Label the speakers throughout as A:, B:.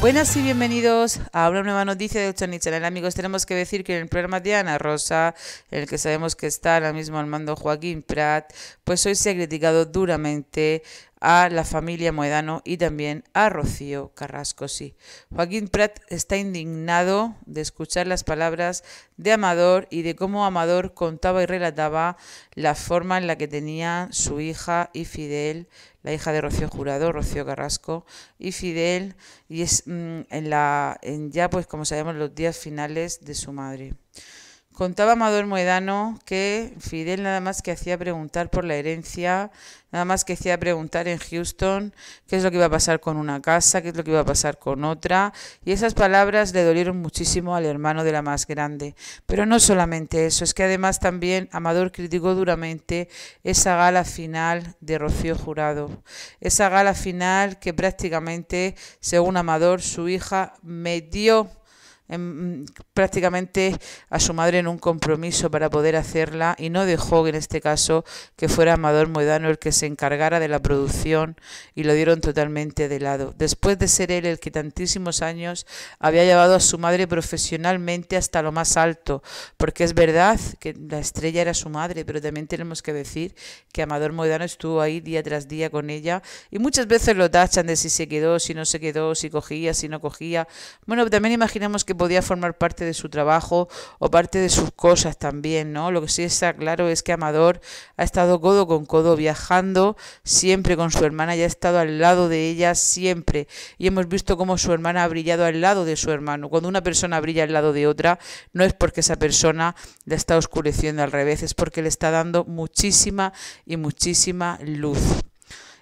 A: Buenas y bienvenidos a una nueva noticia de 8 Channel. Amigos, tenemos que decir que en el programa de Ana Rosa, en el que sabemos que está ahora mismo al mando Joaquín Prat, pues hoy se ha criticado duramente a la familia Moedano y también a Rocío Carrasco, sí. Joaquín Prat está indignado de escuchar las palabras de Amador y de cómo Amador contaba y relataba la forma en la que tenía su hija y Fidel, la hija de Rocío Jurado, Rocío Carrasco y Fidel, y es mm, en la en ya pues como sabemos los días finales de su madre. Contaba Amador Moedano que Fidel nada más que hacía preguntar por la herencia, nada más que hacía preguntar en Houston qué es lo que iba a pasar con una casa, qué es lo que iba a pasar con otra, y esas palabras le dolieron muchísimo al hermano de la más grande. Pero no solamente eso, es que además también Amador criticó duramente esa gala final de Rocío Jurado, esa gala final que prácticamente, según Amador, su hija me dio Em, prácticamente a su madre en un compromiso para poder hacerla y no dejó en este caso que fuera Amador Moedano el que se encargara de la producción y lo dieron totalmente de lado. Después de ser él el que tantísimos años había llevado a su madre profesionalmente hasta lo más alto, porque es verdad que la estrella era su madre, pero también tenemos que decir que Amador Moedano estuvo ahí día tras día con ella y muchas veces lo tachan de si se quedó, si no se quedó, si cogía, si no cogía. Bueno, también imaginamos que podía formar parte de su trabajo o parte de sus cosas también, ¿no? Lo que sí está claro es que Amador ha estado codo con codo viajando siempre con su hermana y ha estado al lado de ella siempre. Y hemos visto cómo su hermana ha brillado al lado de su hermano. Cuando una persona brilla al lado de otra, no es porque esa persona la está oscureciendo al revés, es porque le está dando muchísima y muchísima luz.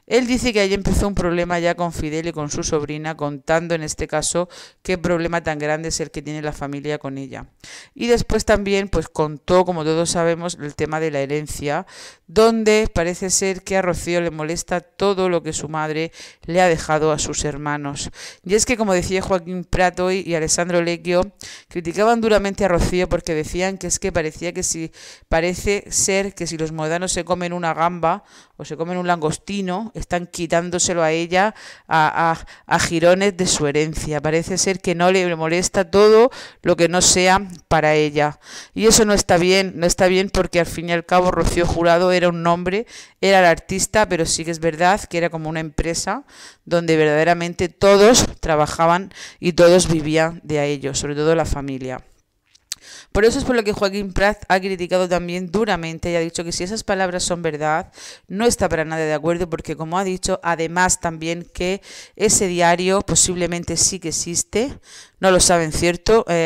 A: Él dice que ahí empezó un problema ya con Fidel y con su sobrina, contando en este caso qué problema tan grande es el que tiene la familia con ella. Y después también pues contó, como todos sabemos, el tema de la herencia, donde parece ser que a Rocío le molesta todo lo que su madre le ha dejado a sus hermanos. Y es que como decía Joaquín Prato y Alessandro Lecchio, criticaban duramente a Rocío porque decían que es que parecía que si parece ser que si los modanos se comen una gamba o se comen un langostino están quitándoselo a ella, a, a, a Girones de su herencia. Parece ser que no le molesta todo lo que no sea para ella. Y eso no está bien, no está bien porque al fin y al cabo Rocío Jurado era un nombre, era el artista, pero sí que es verdad que era como una empresa donde verdaderamente todos trabajaban y todos vivían de a ello, sobre todo la familia. Por eso es por lo que Joaquín Prat ha criticado también duramente y ha dicho que si esas palabras son verdad, no está para nada de acuerdo porque, como ha dicho, además también que ese diario posiblemente sí que existe, no lo saben, ¿cierto? Eh,